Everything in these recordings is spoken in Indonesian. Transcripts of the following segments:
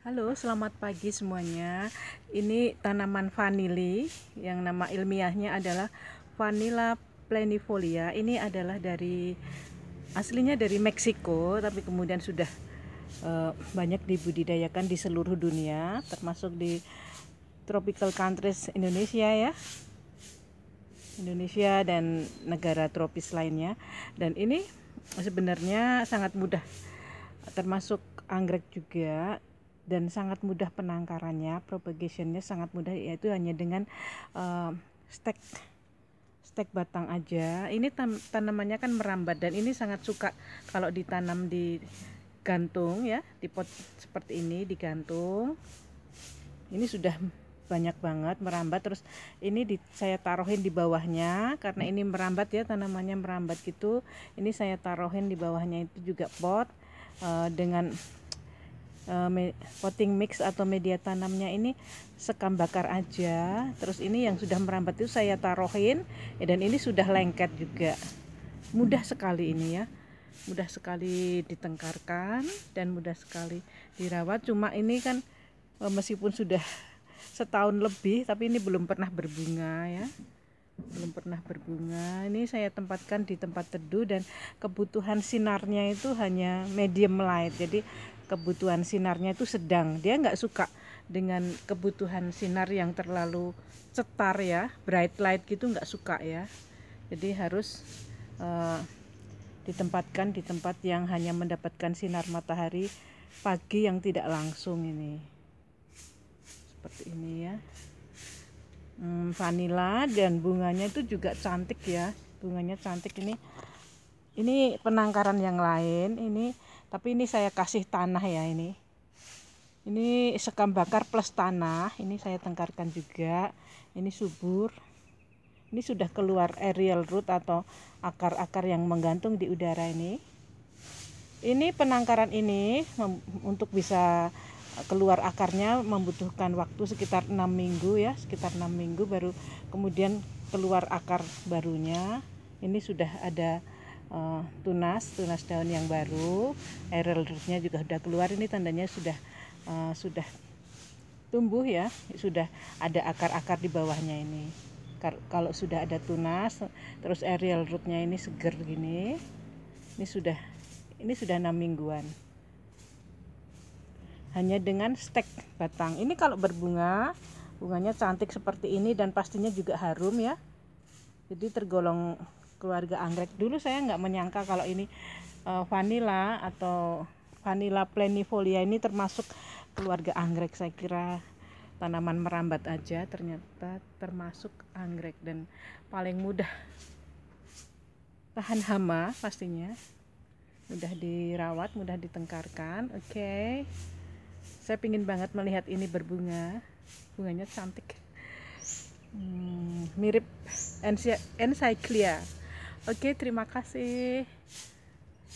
Halo, selamat pagi semuanya. Ini tanaman vanili yang nama ilmiahnya adalah Vanilla plenifolia. Ini adalah dari aslinya dari Meksiko, tapi kemudian sudah uh, banyak dibudidayakan di seluruh dunia, termasuk di tropical countries Indonesia ya. Indonesia dan negara tropis lainnya. Dan ini sebenarnya sangat mudah termasuk anggrek juga dan sangat mudah penangkarannya, propagationnya sangat mudah yaitu hanya dengan uh, stek stek batang aja. Ini tan tanamannya kan merambat dan ini sangat suka kalau ditanam di gantung ya, di pot seperti ini digantung. Ini sudah banyak banget merambat terus ini di, saya taruhin di bawahnya karena ini merambat ya tanamannya merambat gitu ini saya taruhin di bawahnya itu juga pot uh, dengan Eh, potting mix atau media tanamnya ini sekam bakar aja terus ini yang sudah merambat itu saya taruhin ya, dan ini sudah lengket juga mudah sekali ini ya mudah sekali ditengkarkan dan mudah sekali dirawat cuma ini kan eh, meskipun sudah setahun lebih tapi ini belum pernah berbunga ya belum pernah berbunga ini saya tempatkan di tempat teduh dan kebutuhan sinarnya itu hanya medium light jadi kebutuhan sinarnya itu sedang dia nggak suka dengan kebutuhan sinar yang terlalu cetar ya bright light gitu nggak suka ya jadi harus uh, ditempatkan di tempat yang hanya mendapatkan sinar matahari pagi yang tidak langsung ini seperti ini ya hmm, vanilla dan bunganya itu juga cantik ya bunganya cantik ini ini penangkaran yang lain ini tapi ini saya kasih tanah ya ini ini sekam bakar plus tanah ini saya tengkarkan juga ini subur ini sudah keluar aerial root atau akar-akar yang menggantung di udara ini ini penangkaran ini untuk bisa keluar akarnya membutuhkan waktu sekitar enam minggu ya sekitar enam minggu baru kemudian keluar akar barunya ini sudah ada uh, tunas tunas daun yang baru aerial rootnya juga sudah keluar ini tandanya sudah uh, sudah tumbuh ya sudah ada akar-akar di bawahnya ini kalau sudah ada tunas terus aerial rootnya ini seger gini ini sudah ini sudah enam mingguan hanya dengan stek batang ini kalau berbunga bunganya cantik seperti ini dan pastinya juga harum ya jadi tergolong keluarga anggrek dulu saya nggak menyangka kalau ini uh, vanilla atau vanilla plenifolia ini termasuk keluarga anggrek saya kira tanaman merambat aja ternyata termasuk anggrek dan paling mudah tahan hama pastinya mudah dirawat mudah ditengkarkan oke okay. saya pingin banget melihat ini berbunga bunganya cantik hmm, mirip encyclia Oke, okay, terima kasih.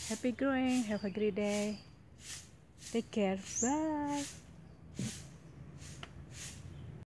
Happy growing. Have a great day. Take care. Bye.